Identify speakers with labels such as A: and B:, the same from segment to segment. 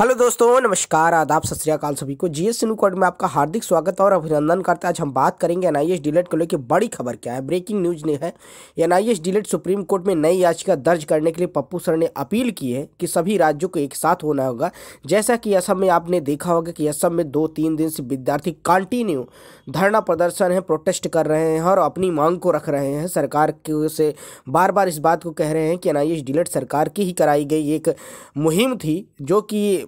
A: hello दोस्तों नमस्कार आदाब सत श्रीकाल सभी को जीएस न्यू कोड में आपका हार्दिक स्वागत और अभिनंदन करते हैं आज हम बात करेंगे एनआईएस डिलेट e को लेकर बड़ी खबर क्या है ब्रेकिंग न्यूज ने है NIS delete e supreme court में नई याचिका दर्ज करने के लिए पप्पू सर ने अपील की है कि सभी राज्यों को एक साथ होना होगा जैसा कि असम में आपने देखा होगा कि असम में दो तीन दिन से विद्यार्थी कंटिन्यू धरना प्रदर्शन है प्रोटेस्ट कर रहे हैं और अपनी मांग को रख रहे हैं सरकार से बार बार इस बात को कह रहे हैं कि एन डिलेट e सरकार की ही कराई गई एक मुहिम थी जो कि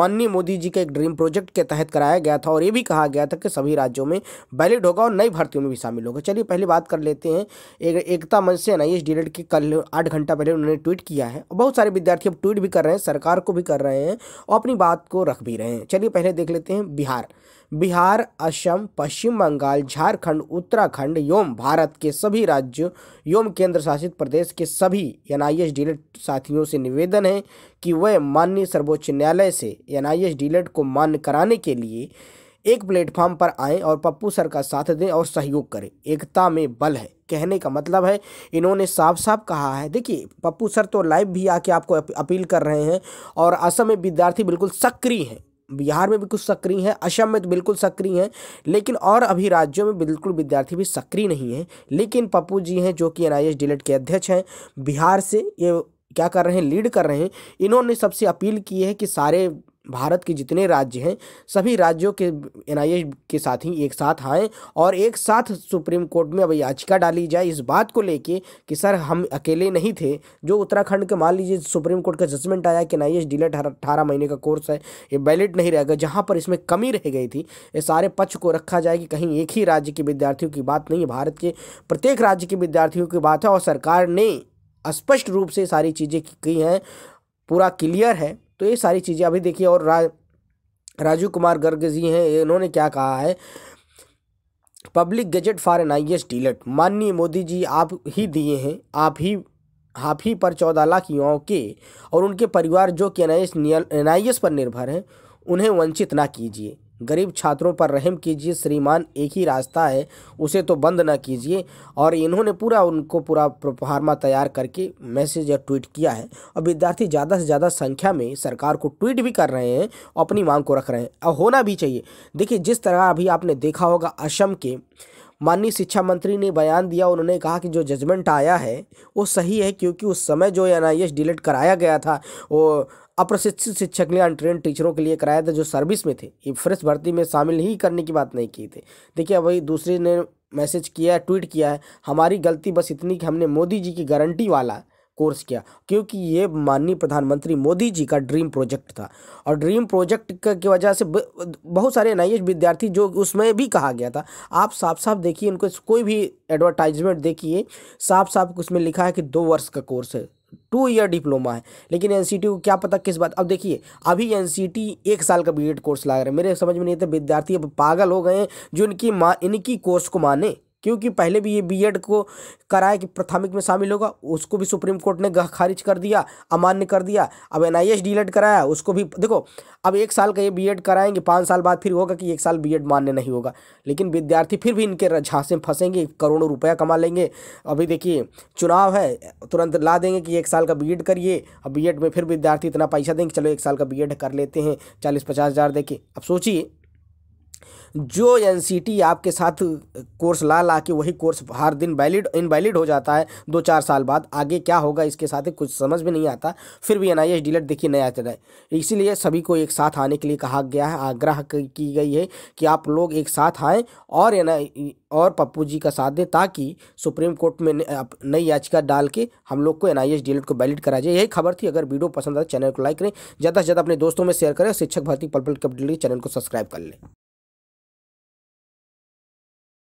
A: माननीय मोदी जी के एक ड्रीम प्रोजेक्ट के तहत कराया गया था और ये भी कहा गया था कि सभी राज्यों में वैलिड होगा और नई भर्तियों में भी शामिल होगा चलिए पहले बात कर लेते हैं एक एकता मंच से एन आई एस के कल आठ घंटा पहले उन्होंने ट्वीट किया है और बहुत सारे विद्यार्थी अब ट्वीट भी कर रहे हैं सरकार को भी कर रहे हैं और अपनी बात को रख भी रहे हैं चलिए पहले देख लेते हैं बिहार बिहार असम पश्चिम बंगाल झारखंड उत्तराखंड एवं भारत के सभी राज्य एवं केंद्र शासित प्रदेश के सभी एन आई e साथियों से निवेदन है कि वह माननीय सर्वोच्च न्यायालय से एन आई e को मान्य कराने के लिए एक प्लेटफॉर्म पर आए और पप्पू सर का साथ दें और सहयोग करें एकता में बल है कहने का मतलब है इन्होंने साफ साफ कहा है देखिए पप्पू सर तो लाइव भी आके आपको अपील कर रहे हैं और असम में विद्यार्थी बिल्कुल सक्रिय हैं बिहार में भी कुछ सक्रिय हैं असम में तो बिल्कुल सक्रिय हैं लेकिन और अभी राज्यों में बिल्कुल विद्यार्थी भी सक्रिय नहीं हैं लेकिन पप्पू जी हैं जो कि एन आई e के अध्यक्ष हैं बिहार से ये क्या कर रहे हैं लीड कर रहे हैं इन्होंने सबसे अपील की है कि सारे भारत के जितने राज्य हैं सभी राज्यों के एन के साथ ही एक साथ आएँ और एक साथ सुप्रीम कोर्ट में अब याचिका डाली जाए इस बात को लेके कि सर हम अकेले नहीं थे जो उत्तराखंड के मान लीजिए सुप्रीम कोर्ट का जजमेंट आया कि एन एस डिले अठारह महीने का कोर्स है ये वैलिड नहीं रहेगा जहाँ पर इसमें कमी रह गई थी ये सारे पक्ष को रखा जाए कि कहीं एक ही राज्य के विद्यार्थियों की बात नहीं है भारत के प्रत्येक राज्य के विद्यार्थियों की बात है और सरकार ने स्पष्ट रूप से सारी चीज़ें की हैं पूरा क्लियर है तो ये सारी चीज़ें अभी देखिए और रा, राजू कुमार गर्ग जी हैं इन्होंने क्या कहा है public gazette for N I S delete माननीय मोदी जी आप ही दिए हैं आप ही आप ही पर चौदह लाख युवाओं के और उनके परिवार जो कि एन आई एस पर निर्भर हैं उन्हें वंचित ना कीजिए गरीब छात्रों पर रहम कीजिए श्रीमान एक ही रास्ता है उसे तो बंद ना कीजिए और इन्होंने पूरा उनको पूरा प्रोफार्मा तैयार करके मैसेज या ट्वीट किया है और विद्यार्थी ज़्यादा से ज़्यादा संख्या में सरकार को ट्वीट भी कर रहे हैं और अपनी मांग को रख रहे हैं और होना भी चाहिए देखिए जिस तरह अभी आपने देखा होगा असम के माननीय शिक्षा मंत्री ने बयान दिया उन्होंने कहा कि जो जजमेंट आया है वो सही है क्योंकि उस समय जो एन आई डिलीट कराया गया था वो अप्रशिक्षित शिक्षक ने अनट्रेन टीचरों के लिए कराया था जो सर्विस में थे ये फ्रेश भर्ती में शामिल ही करने की बात नहीं की थी देखिए वही दूसरे ने मैसेज किया है ट्वीट किया है हमारी गलती बस इतनी कि हमने मोदी जी की गारंटी वाला कोर्स किया क्योंकि ये माननीय प्रधानमंत्री मोदी जी का ड्रीम प्रोजेक्ट था और ड्रीम प्रोजेक्ट की वजह से बहुत सारे एन विद्यार्थी जो उसमें भी कहा गया था आप साफ साफ देखिए उनको कोई भी एडवर्टाइजमेंट देखिए साफ साफ उसमें लिखा है कि दो वर्ष का कोर्स है टू ईयर डिप्लोमा है लेकिन एन को क्या पता किस बात अब देखिए अभी एन एक साल का बी कोर्स ला रहे हैं मेरे समझ में नहीं था विद्यार्थी अब पागल हो गए हैं जो इनकी मा इनकी कोर्स को माने क्योंकि पहले भी ये बीएड को कराया कि प्राथमिक में शामिल होगा उसको भी सुप्रीम कोर्ट ने खारिज कर दिया अमान्य कर दिया अब एन आई एस कराया उसको भी देखो अब एक साल का ये बीएड कराएंगे पाँच साल बाद फिर होगा कि एक साल बीएड मान्य नहीं होगा लेकिन विद्यार्थी फिर भी इनके झांसे में फंसेंगे करोड़ों रुपया कमा लेंगे अभी देखिए चुनाव है तुरंत ला देंगे कि एक साल का बी करिए अब बी में फिर विद्यार्थी इतना पैसा देंगे चलो एक साल का बी कर लेते हैं चालीस पचास हज़ार दे के अब सोचिए जो एनसीटी आपके साथ कोर्स ला ला के वही कोर्स हर दिन वैलिड इनवैलिड हो जाता है दो चार साल बाद आगे क्या होगा इसके साथ कुछ समझ में नहीं आता फिर भी एन आई देखिए नया चल रहे इसीलिए सभी को एक साथ आने के लिए कहा गया है आग्रह की गई है कि आप लोग एक साथ आएँ और एन और पप्पू जी का साथ दें ताकि सुप्रीम कोर्ट में नई याचिका डाल के हम लोग को एन आई को वैलिड करा जाए यही खबर थी अगर वीडियो पसंद आए तो चैनल को लाइक करें ज़्यादा से ज़्यादा अपने दोस्तों में शेयर करें शिक्षक भर्ती पल पल के अपडेट चैनल को सब्सक्राइब कर लें